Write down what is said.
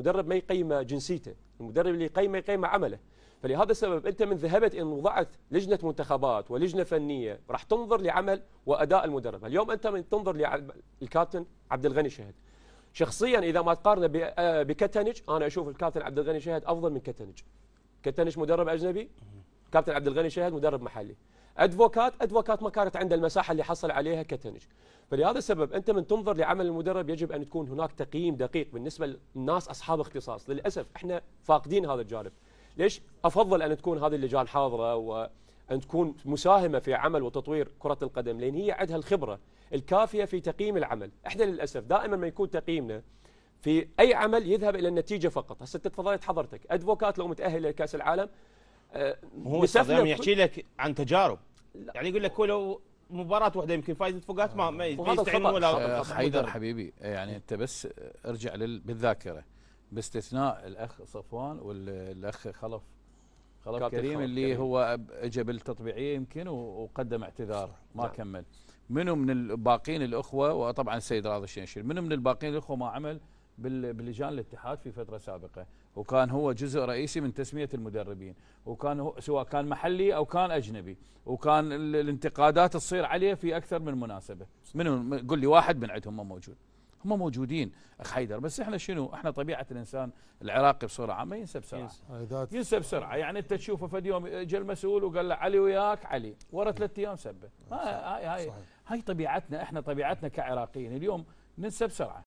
المدرب ما يقيم جنسيته المدرب اللي يقيمه يقيم عمله فلهذا السبب انت من ذهبت ان وضعت لجنه منتخبات ولجنه فنيه راح تنظر لعمل واداء المدرب اليوم انت من تنظر للكابتن عبد الغني شهد شخصيا اذا ما تقارنه آه، بكتنج انا اشوف الكابتن عبد الغني شهد افضل من كتنج كتنج مدرب اجنبي كابتن عبد الغني شهد مدرب محلي ادفوكات ادفوكات ما كانت عنده المساحه اللي حصل عليها كتنج فلهذا السبب انت من تنظر لعمل المدرب يجب ان تكون هناك تقييم دقيق بالنسبه للناس اصحاب اختصاص للاسف احنا فاقدين هذا الجانب ليش افضل ان تكون هذه اللجان حاضره وان تكون مساهمه في عمل وتطوير كره القدم لان هي عندها الخبره الكافيه في تقييم العمل احنا للاسف دائما ما يكون تقييمنا في اي عمل يذهب الى النتيجه فقط هسه انت تفضلت حضرتك ادفوكات لو متاهل لكاس العالم آه، هو يحكي لك عن تجارب يعني يقول لك لو مباراه واحده يمكن فايزه فوقات ما ما يستعين ولا آه، حيدر حبيبي آه، يعني انت بس ارجع بالذاكره باستثناء الاخ صفوان والاخ خلف خلف كريم, كريم اللي كريم. هو اجى بالتطبيعيه يمكن وقدم اعتذار ما نعم. كمل منو من الباقين الاخوه وطبعا السيد راضي الشنشير منو من الباقين الاخوه ما عمل بلجان الاتحاد في فتره سابقه وكان هو جزء رئيسي من تسميه المدربين وكان هو سواء كان محلي او كان اجنبي وكان الانتقادات تصير عليه في اكثر من مناسبه من قل لي واحد من عندهم موجود هم موجودين اخ حيدر بس احنا شنو احنا طبيعه الانسان العراقي بصوره عامه ينسى بسرعه ينسى بسرعه يعني انت تشوفه فد يوم جاء المسؤول وقال له علي وياك علي ورا ثلاث ايام سبه هاي هاي هاي طبيعتنا احنا طبيعتنا كعراقيين اليوم ننسى بسرعه